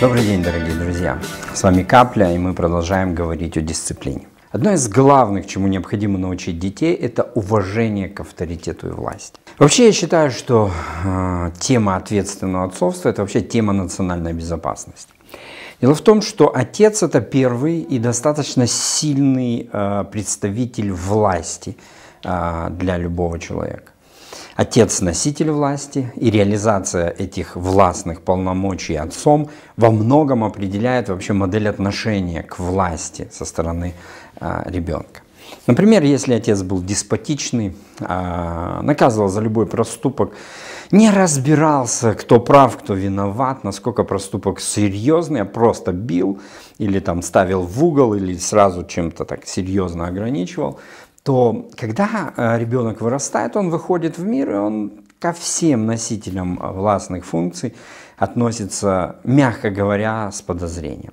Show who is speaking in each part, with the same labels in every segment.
Speaker 1: Добрый день, дорогие друзья! С вами Капля, и мы продолжаем говорить о дисциплине. Одно из главных, чему необходимо научить детей, это уважение к авторитету и власти. Вообще я считаю, что э, тема ответственного отцовства – это вообще тема национальной безопасности. Дело в том, что отец – это первый и достаточно сильный э, представитель власти э, для любого человека. Отец – носитель власти, и реализация этих властных полномочий отцом во многом определяет вообще модель отношения к власти со стороны а, ребенка. Например, если отец был деспотичный, а, наказывал за любой проступок, не разбирался, кто прав, кто виноват, насколько проступок серьезный, а просто бил или там ставил в угол, или сразу чем-то так серьезно ограничивал, то когда э, ребенок вырастает, он выходит в мир, и он ко всем носителям властных функций относится, мягко говоря, с подозрением.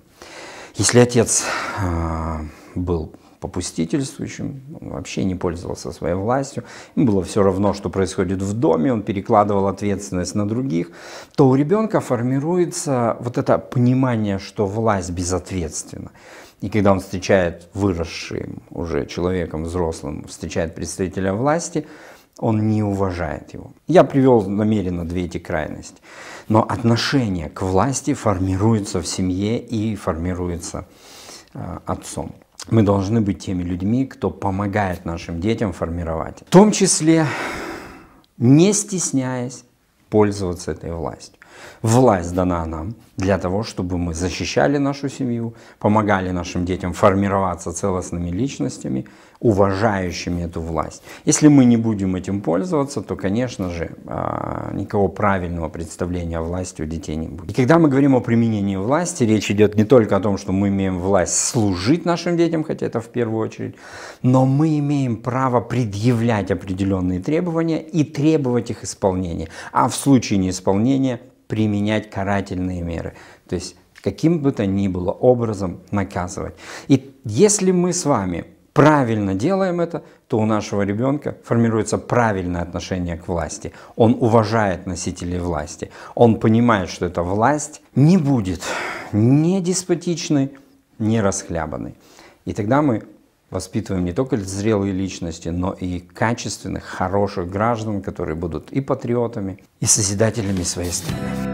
Speaker 1: Если отец э, был попустительствующим, он вообще не пользовался своей властью, ему было все равно, что происходит в доме, он перекладывал ответственность на других, то у ребенка формируется вот это понимание, что власть безответственна. И когда он встречает выросшим уже человеком, взрослым, встречает представителя власти, он не уважает его. Я привел намеренно две эти крайности. Но отношение к власти формируется в семье и формируется э, отцом мы должны быть теми людьми, кто помогает нашим детям формировать. В том числе не стесняясь пользоваться этой властью. Власть дана нам для того, чтобы мы защищали нашу семью, помогали нашим детям формироваться целостными личностями, уважающими эту власть. Если мы не будем этим пользоваться, то, конечно же, а, никого правильного представления о власти у детей не будет. И когда мы говорим о применении власти, речь идет не только о том, что мы имеем власть служить нашим детям, хотя это в первую очередь, но мы имеем право предъявлять определенные требования и требовать их исполнения. А в случае неисполнения – применять карательные меры. То есть каким бы то ни было образом наказывать. И если мы с вами правильно делаем это, то у нашего ребенка формируется правильное отношение к власти. Он уважает носителей власти. Он понимает, что эта власть не будет ни деспотичной, ни расхлябанной. И тогда мы воспитываем не только зрелые личности, но и качественных, хороших граждан, которые будут и патриотами, и созидателями своей страны.